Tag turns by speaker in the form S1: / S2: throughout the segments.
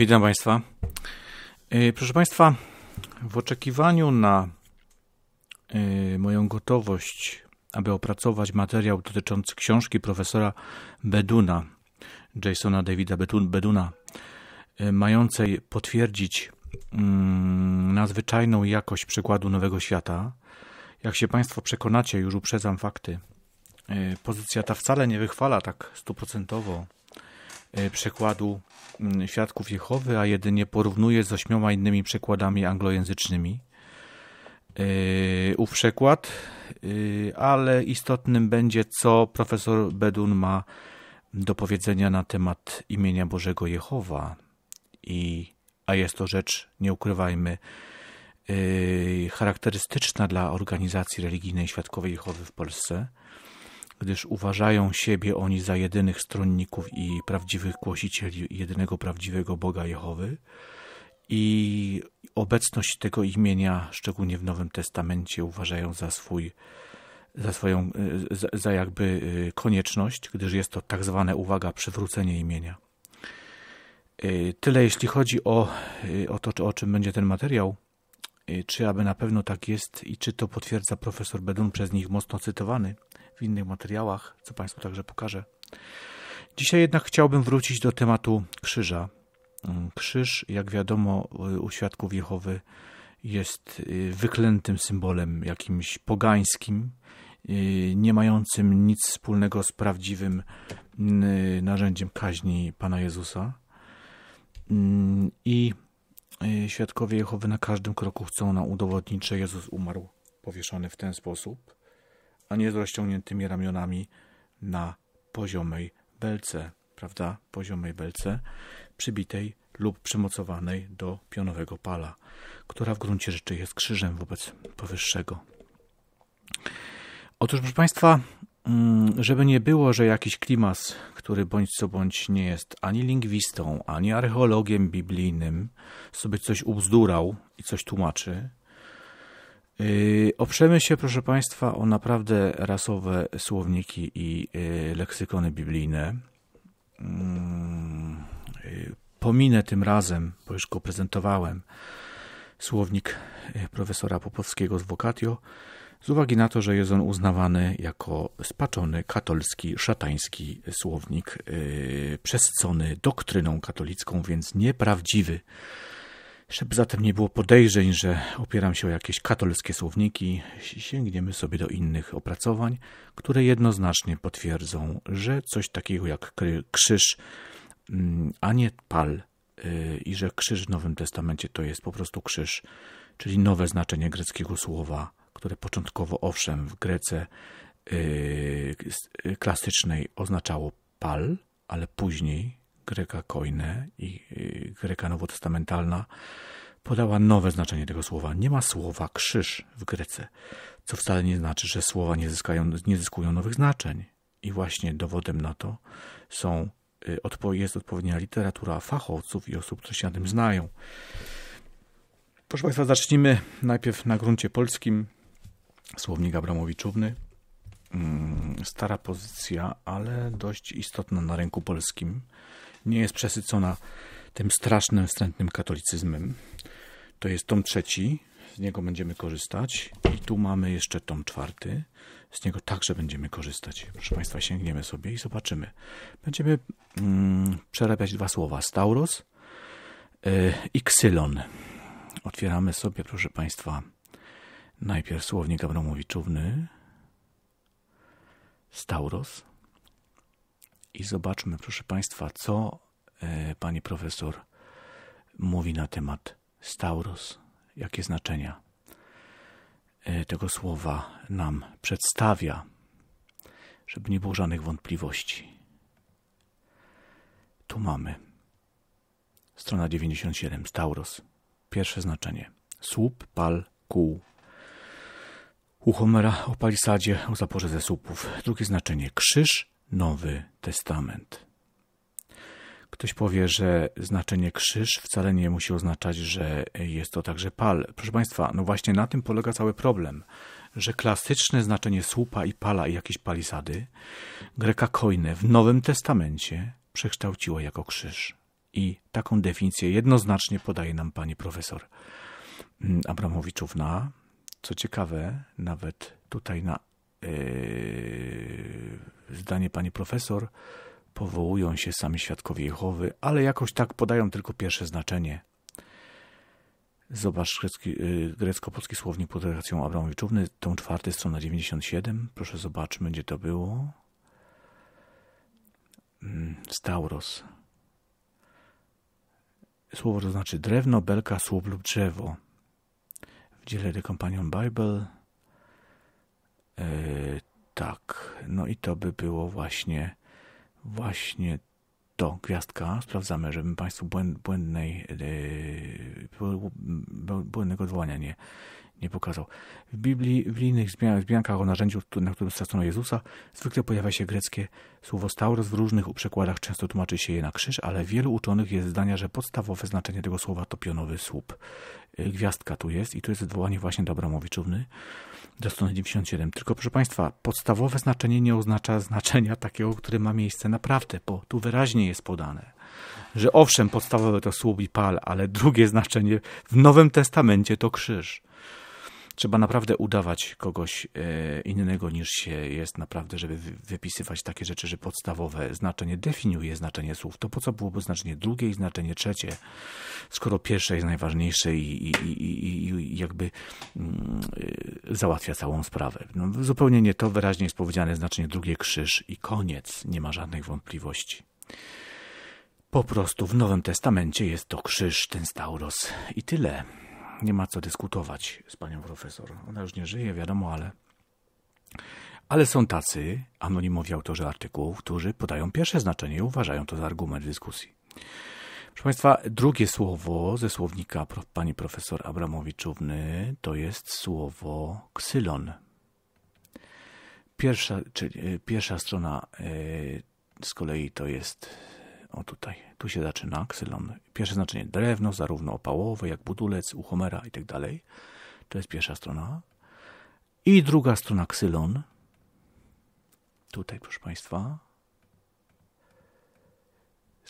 S1: Witam Państwa. E, proszę Państwa, w oczekiwaniu na e, moją gotowość, aby opracować materiał dotyczący książki profesora Beduna, Jasona Davida Beduna, e, mającej potwierdzić mm, nadzwyczajną jakość przykładu Nowego Świata, jak się Państwo przekonacie, już uprzedzam fakty, pozycja ta wcale nie wychwala tak stuprocentowo E, przekładu mm, Świadków Jehowy, a jedynie porównuje z ośmioma innymi przekładami anglojęzycznymi e, ów przekład, e, ale istotnym będzie, co profesor Bedun ma do powiedzenia na temat imienia Bożego Jehowa. I, a jest to rzecz, nie ukrywajmy, charakterystyczna dla organizacji religijnej Świadkowej Jehowy w Polsce gdyż uważają siebie oni za jedynych stronników i prawdziwych głosicieli jedynego prawdziwego Boga Jehowy i obecność tego imienia, szczególnie w Nowym Testamencie, uważają za swój za swoją, e, za, za jakby e, konieczność, gdyż jest to tak zwane, uwaga, przywrócenie imienia. E, tyle jeśli chodzi o, o to, o czym będzie ten materiał. Czy aby na pewno tak jest i czy to potwierdza profesor Bedun przez nich mocno cytowany? w innych materiałach, co Państwu także pokażę. Dzisiaj jednak chciałbym wrócić do tematu krzyża. Mm, krzyż, jak wiadomo, u świadków Jehowy jest y, wyklętym symbolem jakimś pogańskim, y, nie mającym nic wspólnego z prawdziwym mm, y, narzędziem kaźni Pana Jezusa. Mm, I świadkowie Jehowy na każdym kroku chcą nam udowodnić, że Jezus umarł powieszony w ten sposób a nie z rozciągniętymi ramionami na poziomej belce, prawda? Poziomej belce przybitej lub przymocowanej do pionowego pala, która w gruncie rzeczy jest krzyżem wobec powyższego. Otóż, proszę Państwa, mm, żeby nie było, że jakiś klimas, który bądź co bądź nie jest ani lingwistą, ani archeologiem biblijnym, sobie coś ubzdurał i coś tłumaczy, Yy, oprzemy się, proszę Państwa, o naprawdę rasowe słowniki i yy, leksykony biblijne. Mm, yy, pominę tym razem, bo już go prezentowałem, słownik profesora Popowskiego z Wokatio, z uwagi na to, że jest on uznawany jako spaczony, katolski, szatański słownik, przesycony doktryną katolicką, więc nieprawdziwy. Żeby zatem nie było podejrzeń, że opieram się o jakieś katolickie słowniki, sięgniemy sobie do innych opracowań, które jednoznacznie potwierdzą, że coś takiego jak krzyż, mm, a nie pal, y, i że krzyż w Nowym Testamencie to jest po prostu krzyż, czyli nowe znaczenie greckiego słowa, które początkowo owszem w Grece y, y, klasycznej oznaczało pal, ale później greka koine i y, greka nowotestamentalna podała nowe znaczenie tego słowa. Nie ma słowa krzyż w Grece, co wcale nie znaczy, że słowa nie, zyskają, nie zyskują nowych znaczeń. I właśnie dowodem na to są, y, jest odpowiednia literatura fachowców i osób, które się na tym znają. Proszę Państwa, zacznijmy najpierw na gruncie polskim. Słownik Abramowiczówny. Mm, stara pozycja, ale dość istotna na rynku polskim nie jest przesycona tym strasznym, wstrętnym katolicyzmem. To jest tom trzeci, z niego będziemy korzystać. I tu mamy jeszcze tom czwarty, z niego także będziemy korzystać. Proszę Państwa, sięgniemy sobie i zobaczymy. Będziemy mm, przerabiać dwa słowa: Stauros yy, i Ksylon. Otwieramy sobie, proszę Państwa, najpierw słownik Abramowiczówny. Stauros. I zobaczmy, proszę Państwa, co e, pani profesor mówi na temat Stauros, jakie znaczenia e, tego słowa nam przedstawia, żeby nie było żadnych wątpliwości. Tu mamy strona 97, Stauros. Pierwsze znaczenie. Słup, pal, kół. U Homera o palisadzie, o zaporze ze słupów. Drugie znaczenie. Krzyż, Nowy Testament. Ktoś powie, że znaczenie krzyż wcale nie musi oznaczać, że jest to także pal. Proszę Państwa, no właśnie na tym polega cały problem, że klasyczne znaczenie słupa i pala i jakieś palisady greka kojne w Nowym Testamencie przekształciło jako krzyż. I taką definicję jednoznacznie podaje nam pani profesor Abramowiczówna. Co ciekawe, nawet tutaj na yy, zdanie pani profesor, powołują się sami świadkowie Jehowy, ale jakoś tak podają tylko pierwsze znaczenie. Zobacz grecki, y, grecko-polski słownik pod redakcją Abramowiczówny, tą czwarty, strona 97. Proszę zobaczmy, gdzie to było. Mm, Stauros. Słowo to znaczy drewno, belka, słup lub drzewo. W dziele The Companion Bible y, tak, no i to by było właśnie, właśnie to, gwiazdka, sprawdzamy, żebym Państwu błędnej, yy, błędnego odwołania nie, nie pokazał. W Biblii, w innych zbiankach o narzędziu, na którym stracono Jezusa, zwykle pojawia się greckie słowo stauros. W różnych przekładach często tłumaczy się je na krzyż, ale wielu uczonych jest zdania, że podstawowe znaczenie tego słowa to pionowy słup. Y, gwiazdka tu jest i tu jest odwołanie właśnie do Abramowiczówny do strony 97. Tylko proszę Państwa, podstawowe znaczenie nie oznacza znaczenia takiego, które ma miejsce naprawdę, bo tu wyraźnie jest podane, że owszem, podstawowe to słup i pal, ale drugie znaczenie w Nowym Testamencie to krzyż trzeba naprawdę udawać kogoś e, innego niż się jest naprawdę, żeby wypisywać takie rzeczy, że podstawowe znaczenie definiuje znaczenie słów. To po co byłoby znaczenie drugie i znaczenie trzecie, skoro pierwsze jest najważniejsze i, i, i, i jakby mm, załatwia całą sprawę. No, zupełnie nie to, wyraźnie jest powiedziane znaczenie drugie krzyż i koniec, nie ma żadnych wątpliwości. Po prostu w Nowym Testamencie jest to krzyż, ten stauros i tyle nie ma co dyskutować z panią profesor. Ona już nie żyje, wiadomo, ale. Ale są tacy anonimowi autorzy artykułów, którzy podają pierwsze znaczenie i uważają to za argument dyskusji. Proszę Państwa, drugie słowo ze słownika pani profesor Abramowiczówny to jest słowo ksylon. Pierwsza, czyli, e, pierwsza strona e, z kolei to jest o tutaj, tu się zaczyna ksylon. Pierwsze znaczenie drewno, zarówno opałowe, jak budulec, u Homera i tak dalej. To jest pierwsza strona. I druga strona ksylon. Tutaj, proszę Państwa.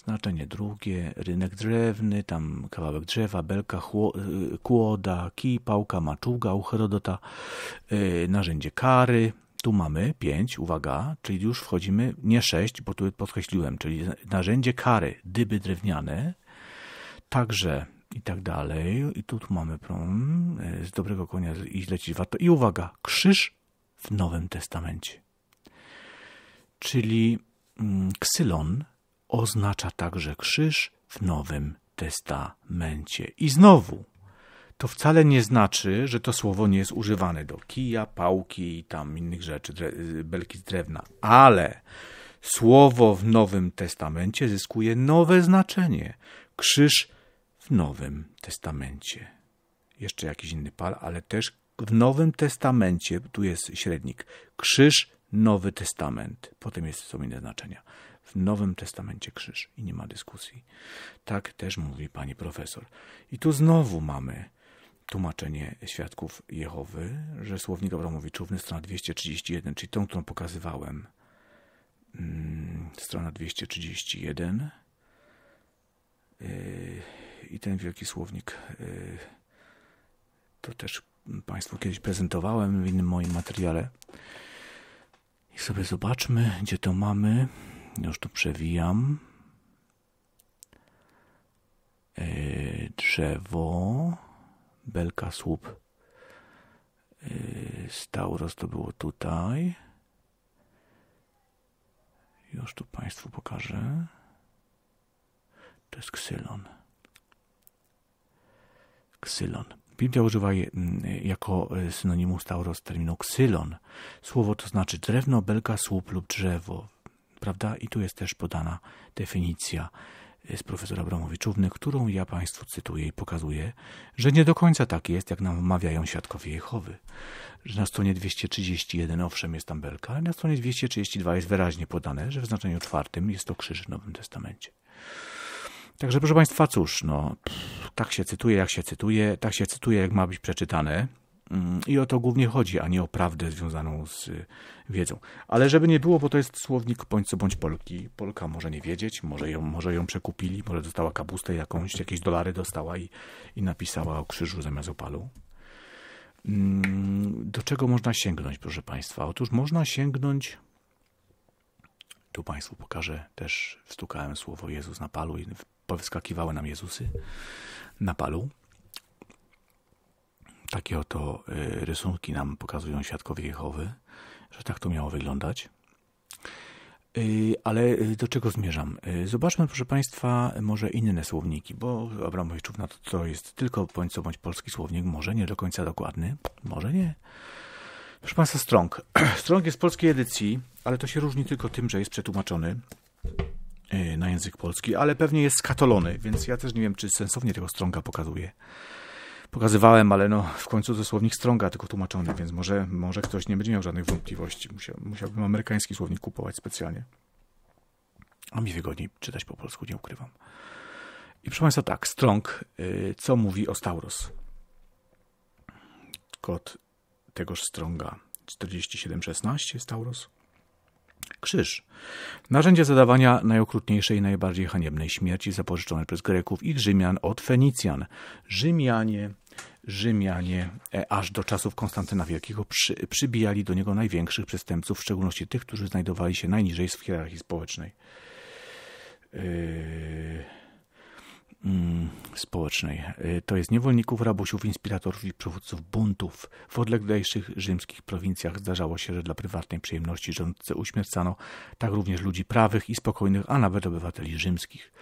S1: Znaczenie drugie, rynek drewny, tam kawałek drzewa, belka, y, kłoda, kij, pałka, maczuga u Herodota, y, narzędzie kary, tu mamy 5, uwaga, czyli już wchodzimy, nie 6, bo tu podkreśliłem, czyli narzędzie kary, dyby drewniane, także i tak dalej. I tu, tu mamy prom, e, z dobrego konia i lecić warto. I uwaga, krzyż w Nowym Testamencie. Czyli mm, ksylon oznacza także krzyż w Nowym Testamencie. I znowu to wcale nie znaczy, że to słowo nie jest używane do kija, pałki i tam innych rzeczy, y, belki z drewna. Ale słowo w Nowym Testamencie zyskuje nowe znaczenie. Krzyż w Nowym Testamencie. Jeszcze jakiś inny pal, ale też w Nowym Testamencie, tu jest średnik, krzyż, Nowy Testament. Potem jest, są inne znaczenia. W Nowym Testamencie krzyż i nie ma dyskusji. Tak też mówi pani profesor. I tu znowu mamy tłumaczenie świadków Jehowy, że słownik Abramowiczówny, strona 231, czyli tą, którą pokazywałem, mm, strona 231 y, i ten wielki słownik y, to też Państwu kiedyś prezentowałem w innym moim materiale. I sobie zobaczmy, gdzie to mamy. Już tu przewijam. Y, drzewo belka, słup. Yy, Stauros to było tutaj. Już tu Państwu pokażę. To jest ksylon. Ksylon. Biblia używa je yy, jako yy, synonimu Stauros terminu ksylon. Słowo to znaczy drewno, belka, słup lub drzewo. Prawda? I tu jest też podana definicja z profesor Abramowiczówny, którą ja Państwu cytuję i pokazuję, że nie do końca tak jest, jak nam mawiają świadkowie Jehowy. Że na stronie 231, owszem, jest tam belka, ale na stronie 232 jest wyraźnie podane, że w znaczeniu czwartym jest to krzyż w Nowym Testamencie. Także proszę Państwa, cóż, no, pff, tak się cytuje, jak się cytuje, tak się cytuje, jak ma być przeczytane. Mm, I o to głównie chodzi, a nie o prawdę związaną z y, wiedzą. Ale żeby nie było, bo to jest słownik co bądź Polki. Polka może nie wiedzieć, może ją, może ją przekupili, może dostała kabustę jakąś, jakieś dolary dostała i, i napisała o krzyżu zamiast opalu. Mm, do czego można sięgnąć, proszę Państwa? Otóż można sięgnąć. Tu Państwu pokażę, też wstukałem słowo Jezus na palu i wyskakiwały nam Jezusy na palu. Takie oto y, rysunki nam pokazują świadkowie Jehowy, że tak to miało wyglądać. Y, ale y, do czego zmierzam? Zobaczmy, proszę Państwa, może inne słowniki, bo Abram Ojczówna to, to jest tylko bądź co bądź polski słownik, może nie do końca dokładny, może nie. Proszę Państwa, Strong. Strong jest polskiej edycji, ale to się różni tylko tym, że jest przetłumaczony na język polski, ale pewnie jest skatolony, więc ja też nie wiem, czy sensownie tego Stronga pokazuje pokazywałem, ale no w końcu ze słownik Stronga tylko tłumaczony, więc może, może ktoś nie będzie miał żadnych wątpliwości. Musiał, musiałbym amerykański słownik kupować specjalnie. A mi wygodniej czytać po polsku, nie ukrywam. I proszę Państwa, tak, Strong, y, co mówi o Stauros? Kod tegoż Stronga 4716 Stauros. Krzyż. Narzędzie zadawania najokrutniejszej i najbardziej haniebnej śmierci zapożyczone przez Greków i Rzymian od Fenicjan. Rzymianie Rzymianie e, aż do czasów Konstantyna Wielkiego przy, przybijali do niego największych przestępców, w szczególności tych, którzy znajdowali się najniżej w hierarchii społecznej. Yy, społecznej. Yy, to jest niewolników, rabusiów, inspiratorów i przywódców buntów. W odleglejszych rzymskich prowincjach zdarzało się, że dla prywatnej przyjemności rządcy uśmiercano tak również ludzi prawych i spokojnych, a nawet obywateli rzymskich.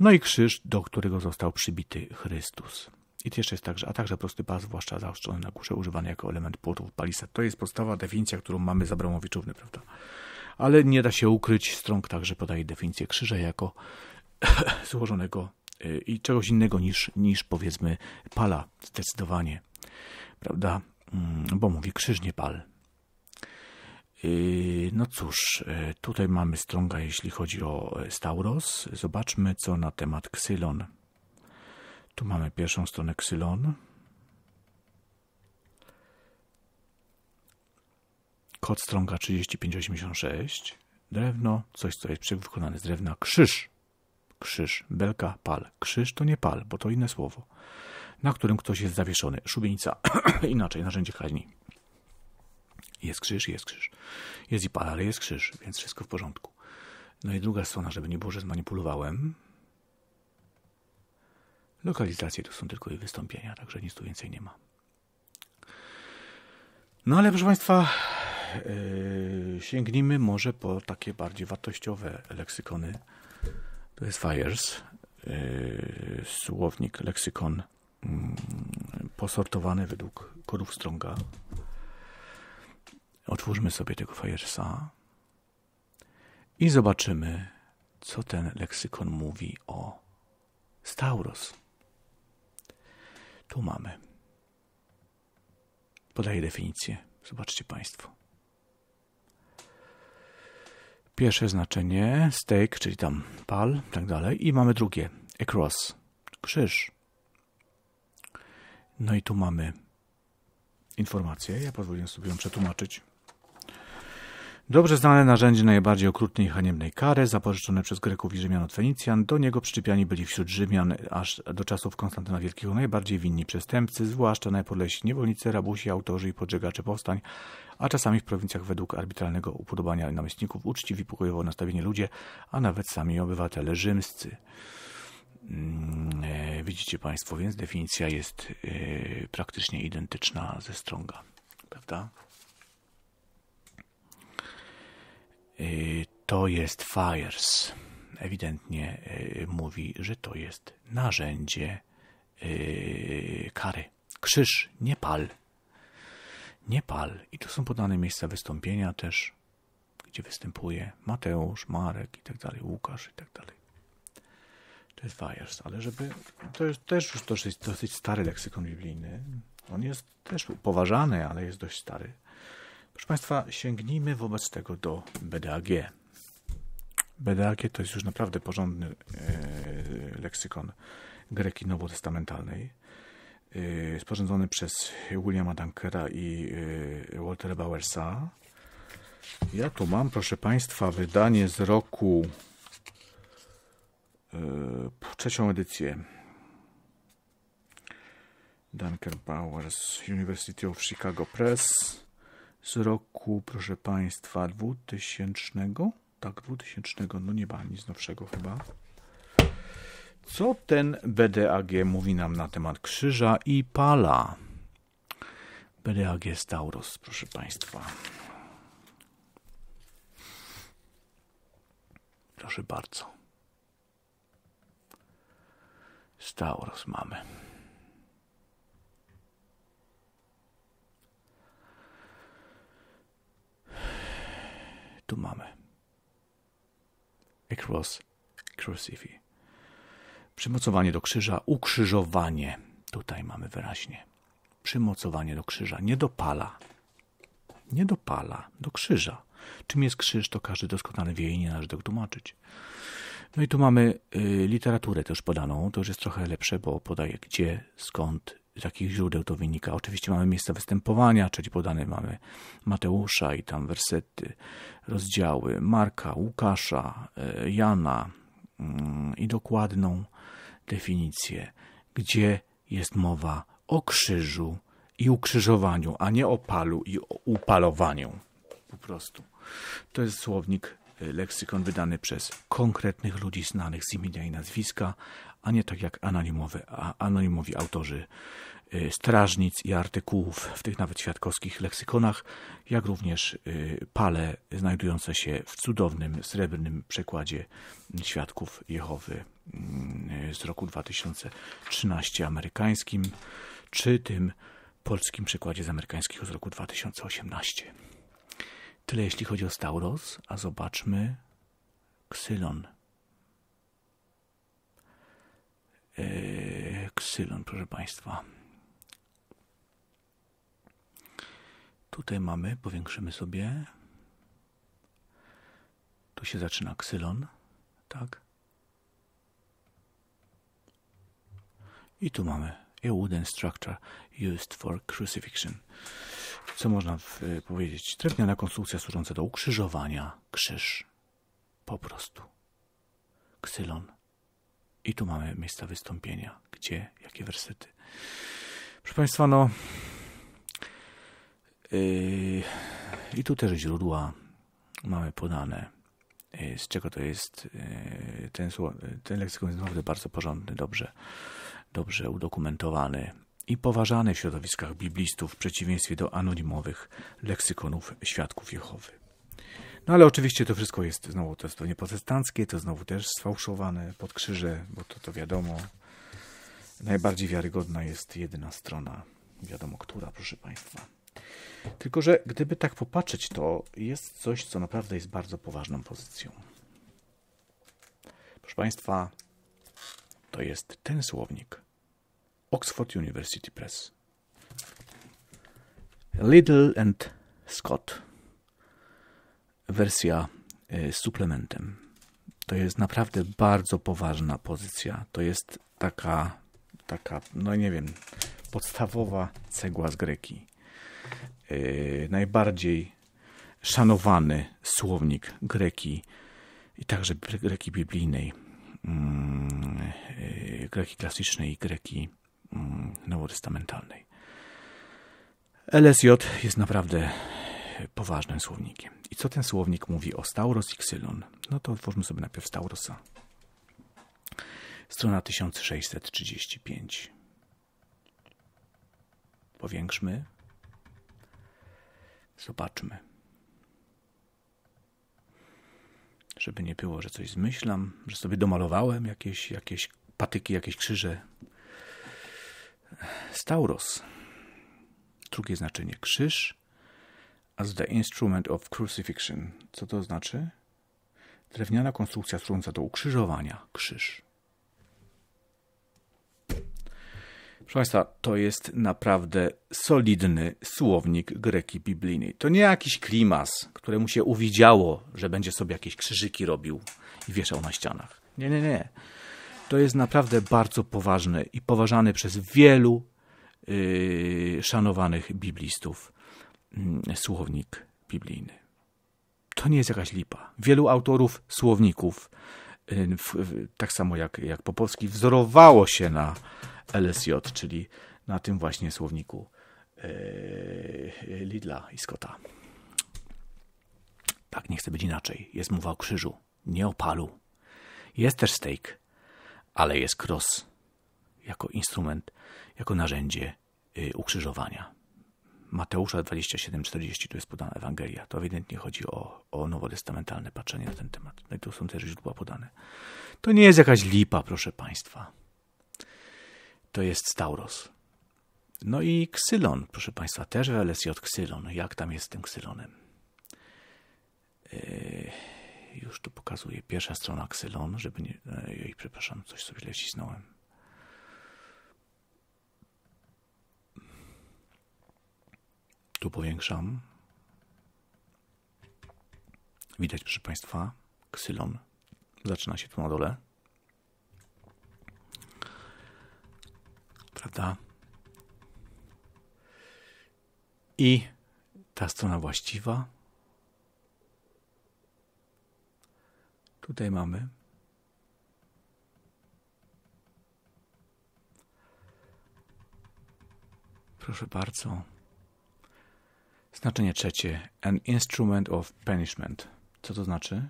S1: No i krzyż, do którego został przybity Chrystus. I to jeszcze jest także, a także prosty pas, zwłaszcza zaostrzony na górze, używany jako element płotów palisa To jest podstawa, definicja, którą mamy z Abramowiczówny, prawda? Ale nie da się ukryć, Strąg także podaje definicję krzyża jako złożonego y, i czegoś innego niż, niż powiedzmy pala, zdecydowanie, prawda? Mm, bo mówi krzyż nie pal. Y, no cóż, y, tutaj mamy Strąga, jeśli chodzi o Stauros. Zobaczmy, co na temat ksylon tu mamy pierwszą stronę Xylon. Kod strąga 3586. Drewno, coś co jest wykonane z drewna. Krzyż. Krzyż, belka, pal. Krzyż to nie pal, bo to inne słowo. Na którym ktoś jest zawieszony. Szubienica. Inaczej, narzędzie kaźni. Jest krzyż, jest krzyż. Jest i pal, ale jest krzyż, więc wszystko w porządku. No i druga strona, żeby nie było, że zmanipulowałem. Lokalizacje to są tylko i wystąpienia, także nic tu więcej nie ma. No ale proszę Państwa, yy, sięgnijmy może po takie bardziej wartościowe leksykony. To jest Fires, yy, słownik, leksykon yy, posortowany według kodów Stronga. Otwórzmy sobie tego Firesa i zobaczymy, co ten leksykon mówi o Stauros. Tu mamy. Podaję definicję. Zobaczcie Państwo. Pierwsze znaczenie stake, czyli tam pal, tak dalej. I mamy drugie, across, krzyż. No i tu mamy informację. Ja pozwolę sobie ją przetłumaczyć. Dobrze znane narzędzie najbardziej okrutnej i haniebnej kary, zapożyczone przez Greków i Rzymian od Fenicjan, do niego przyczepiani byli wśród Rzymian aż do czasów Konstantyna Wielkiego najbardziej winni przestępcy, zwłaszcza najpodlejsi niewolnicy, rabusi, autorzy i podżegacze powstań, a czasami w prowincjach według arbitralnego upodobania namiestników uczciwi, pokojowo nastawieni ludzie, a nawet sami obywatele rzymscy. Mm, e, widzicie Państwo, więc definicja jest e, praktycznie identyczna ze Stronga, prawda? Y, to jest Fires. Ewidentnie y, mówi, że to jest narzędzie y, kary. Krzyż, nie pal. Nie pal. I tu są podane miejsca wystąpienia też, gdzie występuje Mateusz, Marek i tak dalej, Łukasz i tak dalej. To jest Fires, ale żeby. To jest też już dosyć, dosyć stary leksykon biblijny. On jest też upoważany, ale jest dość stary. Proszę Państwa, sięgnijmy wobec tego do BDAG. BDAG to jest już naprawdę porządny e, leksykon greki nowotestamentalnej, e, sporządzony przez Williama Dunkera i e, Waltera Bowersa. Ja tu mam, proszę Państwa, wydanie z roku e, trzecią edycję. Dunker Bowers, University of Chicago Press z roku, proszę Państwa, 2000. Tak, 2000, no nie ma nic nowszego chyba. Co ten BDAG mówi nam na temat krzyża i pala? BDAG Stauros, proszę Państwa. Proszę bardzo. Stauros mamy. tu mamy. Across crucifi. Przymocowanie do krzyża, ukrzyżowanie. Tutaj mamy wyraźnie. Przymocowanie do krzyża, nie do pala. Nie do pala, do krzyża. Czym jest krzyż, to każdy doskonale wie i nie należy tego tłumaczyć. No i tu mamy y, literaturę też podaną. To już jest trochę lepsze, bo podaje gdzie, skąd z jakich źródeł to wynika. Oczywiście mamy miejsca występowania, czyli podane mamy Mateusza i tam wersety, rozdziały Marka, Łukasza, e, Jana mm, i dokładną definicję, gdzie jest mowa o krzyżu i ukrzyżowaniu, a nie o palu i o upalowaniu. Po prostu. To jest słownik e, leksykon wydany przez konkretnych ludzi znanych z imienia i nazwiska, a nie tak jak anonimowy, a anonimowi autorzy y, strażnic i artykułów w tych nawet świadkowskich leksykonach, jak również y, pale znajdujące się w cudownym srebrnym przekładzie świadków Jehowy mm, z roku 2013 amerykańskim, czy tym polskim przykładzie z amerykańskiego z roku 2018. Tyle jeśli chodzi o Stauros, a zobaczmy Ksylon. ksylon, e, proszę Państwa. Tutaj mamy, powiększymy sobie. Tu się zaczyna ksylon, tak? I tu mamy a wooden structure used for crucifixion. Co można y, powiedzieć? Drewniana konstrukcja służąca do ukrzyżowania. Krzyż. Po prostu. Ksylon. I tu mamy miejsca wystąpienia, gdzie, jakie wersety. Proszę Państwa, no. Yy, I tu też źródła mamy podane, yy, z czego to jest. Yy, ten, ten leksykon jest naprawdę bardzo porządny, dobrze, dobrze udokumentowany i poważany w środowiskach biblistów w przeciwieństwie do anonimowych leksykonów świadków Jehowy. No ale oczywiście to wszystko jest znowu to jest to niepotestanckie, to znowu też sfałszowane pod krzyże, bo to, to wiadomo. Najbardziej wiarygodna jest jedyna strona, wiadomo która, proszę Państwa. Tylko, że gdyby tak popatrzeć, to jest coś, co naprawdę jest bardzo poważną pozycją. Proszę Państwa, to jest ten słownik. Oxford University Press. Little and Scott wersja e, z suplementem. To jest naprawdę bardzo poważna pozycja. To jest taka, taka no nie wiem, podstawowa cegła z greki. E, najbardziej szanowany słownik greki i także greki biblijnej, mm, e, greki klasycznej i greki mm, nowotestamentalnej. LSJ jest naprawdę poważnym słownikiem. I co ten słownik mówi o Stauros Xylon? No to otwórzmy sobie najpierw Staurosa. Strona 1635. Powiększmy. Zobaczmy. Żeby nie było, że coś zmyślam, że sobie domalowałem jakieś, jakieś patyki, jakieś krzyże. Stauros. Drugie znaczenie krzyż as the instrument of crucifixion. Co to znaczy? Drewniana konstrukcja służąca do ukrzyżowania. Krzyż. Proszę Państwa, to jest naprawdę solidny słownik greki biblijnej. To nie jakiś klimas, któremu się uwidziało, że będzie sobie jakieś krzyżyki robił i wieszał na ścianach. Nie, nie, nie. To jest naprawdę bardzo poważny i poważany przez wielu yy, szanowanych biblistów Mm, słownik biblijny. To nie jest jakaś lipa. Wielu autorów słowników, y, tak samo jak, jak Popolski, wzorowało się na LSJ, czyli na tym właśnie słowniku y, Lidla i Scotta. Tak, nie chce być inaczej. Jest mowa o krzyżu, nie o palu. Jest też steak, ale jest cross jako instrument, jako narzędzie y, ukrzyżowania. Mateusza 27,40 to jest podana Ewangelia. To ewidentnie chodzi o, o nowotestamentalne patrzenie na ten temat. No i tu są też źródła podane. To nie jest jakaś lipa, proszę Państwa. To jest Stauros. No i Ksylon, proszę Państwa, też w LSJ Ksylon. Jak tam jest z tym Ksylonem? Yy, już tu pokazuję. Pierwsza strona Ksylon, żeby nie... Ej, przepraszam, coś sobie źle wcisnąłem. tu powiększam. Widać, proszę Państwa, ksylon zaczyna się tu na dole. Prawda? I ta strona właściwa. Tutaj mamy Proszę bardzo. Znaczenie trzecie. An instrument of punishment. Co to znaczy?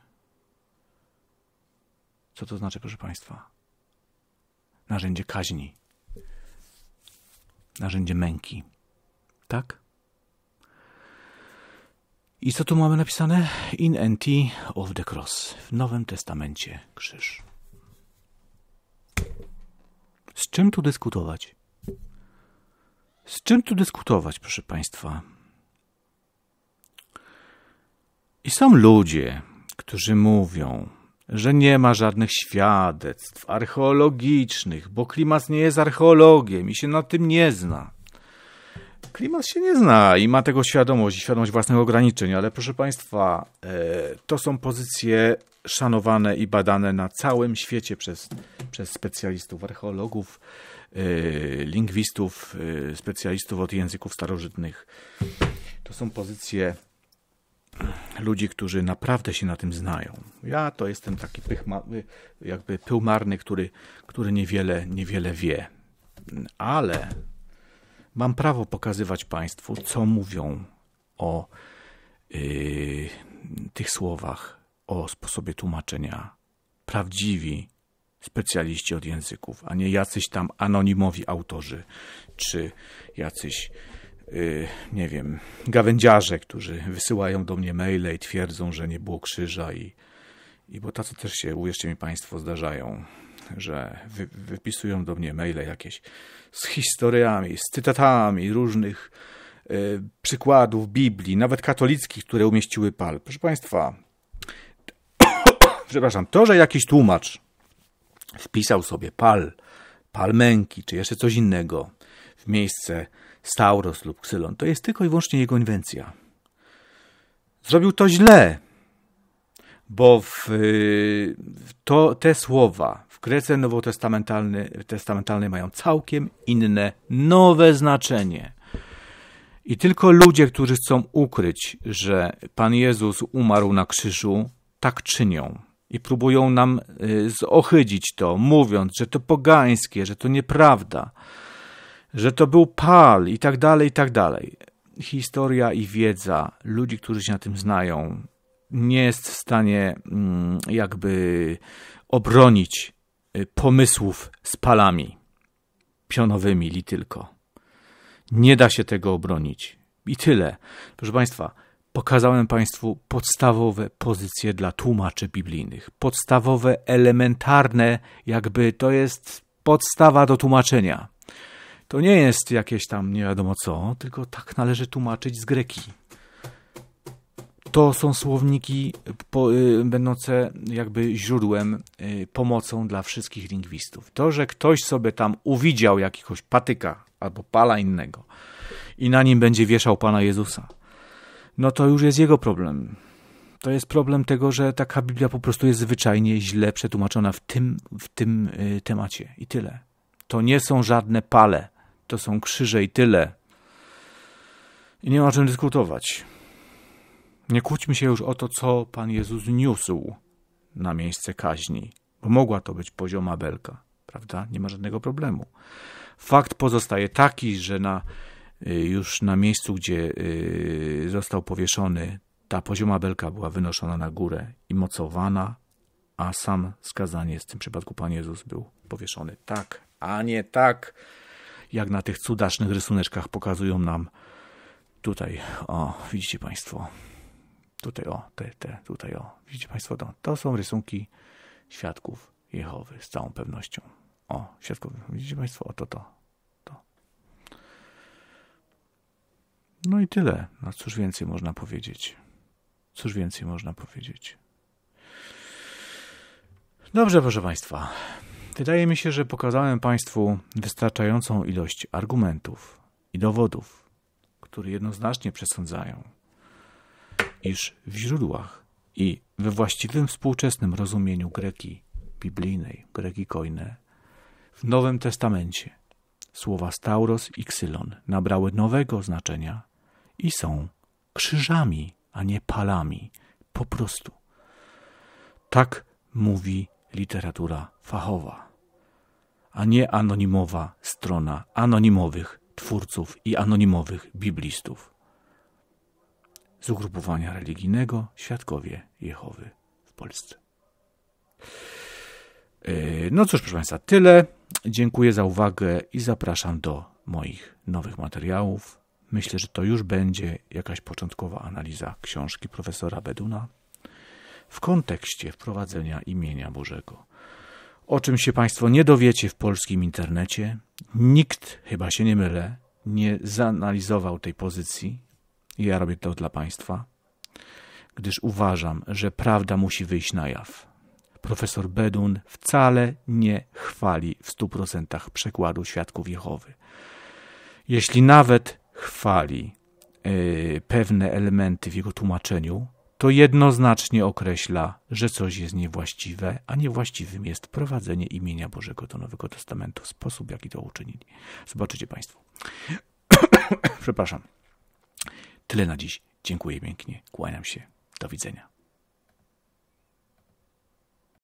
S1: Co to znaczy, proszę Państwa? Narzędzie kaźni. Narzędzie męki. Tak? I co tu mamy napisane? In NT of the cross. W Nowym Testamencie krzyż. Z czym tu dyskutować? Z czym tu dyskutować, proszę Państwa? I są ludzie, którzy mówią, że nie ma żadnych świadectw archeologicznych, bo klimat nie jest archeologiem i się na tym nie zna. Klimat się nie zna i ma tego świadomość, świadomość własnych ograniczeń, ale proszę Państwa, e, to są pozycje szanowane i badane na całym świecie przez, przez specjalistów, archeologów, e, lingwistów, e, specjalistów od języków starożytnych. To są pozycje ludzi, którzy naprawdę się na tym znają. Ja to jestem taki pychma, y, jakby pyłmarny, który, który niewiele, niewiele wie. Ale mam prawo pokazywać Państwu, co mówią o yy, tych słowach, o sposobie tłumaczenia prawdziwi specjaliści od języków, a nie jacyś tam anonimowi autorzy, czy jacyś Y, nie wiem, gawędziarze, którzy wysyłają do mnie maile i twierdzą, że nie było krzyża i, i bo tacy też się, uwierzcie mi Państwo, zdarzają, że wy, wypisują do mnie maile jakieś z historiami, z cytatami różnych y, przykładów Biblii, nawet katolickich, które umieściły pal. Proszę Państwa, przepraszam, to, że jakiś tłumacz wpisał sobie pal, męki, czy jeszcze coś innego w miejsce Stauros lub Ksylon. To jest tylko i wyłącznie jego inwencja. Zrobił to źle, bo w, to, te słowa w Grece nowotestamentalnej mają całkiem inne, nowe znaczenie. I tylko ludzie, którzy chcą ukryć, że Pan Jezus umarł na krzyżu, tak czynią. I próbują nam y, zohydzić to, mówiąc, że to pogańskie, że to nieprawda że to był pal i tak dalej, i tak dalej. Historia i wiedza ludzi, którzy się na tym znają, nie jest w stanie mm, jakby obronić y, pomysłów z palami pionowymi li tylko. Nie da się tego obronić. I tyle. Proszę Państwa, pokazałem Państwu podstawowe pozycje dla tłumaczy biblijnych. Podstawowe, elementarne, jakby to jest podstawa do tłumaczenia. To nie jest jakieś tam nie wiadomo co, tylko tak należy tłumaczyć z greki. To są słowniki po, y, będące jakby źródłem, y, pomocą dla wszystkich lingwistów. To, że ktoś sobie tam uwidział jakiegoś patyka albo pala innego i na nim będzie wieszał Pana Jezusa, no to już jest jego problem. To jest problem tego, że taka Biblia po prostu jest zwyczajnie źle przetłumaczona w tym, w tym y, temacie i tyle. To nie są żadne pale to są krzyże i tyle. I nie ma o czym dyskutować. Nie kłóćmy się już o to, co Pan Jezus niósł na miejsce kaźni, bo mogła to być pozioma belka, prawda? Nie ma żadnego problemu. Fakt pozostaje taki, że na, y, już na miejscu, gdzie y, został powieszony, ta pozioma belka była wynoszona na górę i mocowana, a sam skazanie w tym przypadku Pan Jezus, był powieszony tak, a nie tak jak na tych cudacznych rysuneczkach pokazują nam tutaj, o, widzicie Państwo, tutaj, o, te, te, tutaj, o, widzicie Państwo, to, to są rysunki świadków Jehowy, z całą pewnością. O, świadków, widzicie Państwo, to, to, to. No i tyle. No cóż więcej można powiedzieć? Cóż więcej można powiedzieć? Dobrze, proszę Państwa. Wydaje mi się, że pokazałem Państwu wystarczającą ilość argumentów i dowodów, które jednoznacznie przesądzają, iż w źródłach i we właściwym współczesnym rozumieniu greki biblijnej, greki kojne, w Nowym Testamencie słowa Stauros i Ksylon nabrały nowego znaczenia i są krzyżami, a nie palami. Po prostu. Tak mówi literatura fachowa, a nie anonimowa strona anonimowych twórców i anonimowych biblistów z ugrupowania religijnego Świadkowie Jehowy w Polsce. E, no cóż, proszę Państwa, tyle. Dziękuję za uwagę i zapraszam do moich nowych materiałów. Myślę, że to już będzie jakaś początkowa analiza książki profesora Beduna w kontekście wprowadzenia imienia Bożego. O czym się Państwo nie dowiecie w polskim internecie, nikt, chyba się nie mylę, nie zanalizował tej pozycji. Ja robię to dla Państwa, gdyż uważam, że prawda musi wyjść na jaw profesor Bedun wcale nie chwali w 100% przekładu świadków Jehowy. Jeśli nawet chwali yy, pewne elementy w jego tłumaczeniu, to jednoznacznie określa, że coś jest niewłaściwe, a niewłaściwym jest prowadzenie imienia Bożego do Nowego Testamentu w sposób, jaki to uczynili. Zobaczycie Państwo. Przepraszam. Tyle na dziś. Dziękuję pięknie. Kłaniam się. Do widzenia.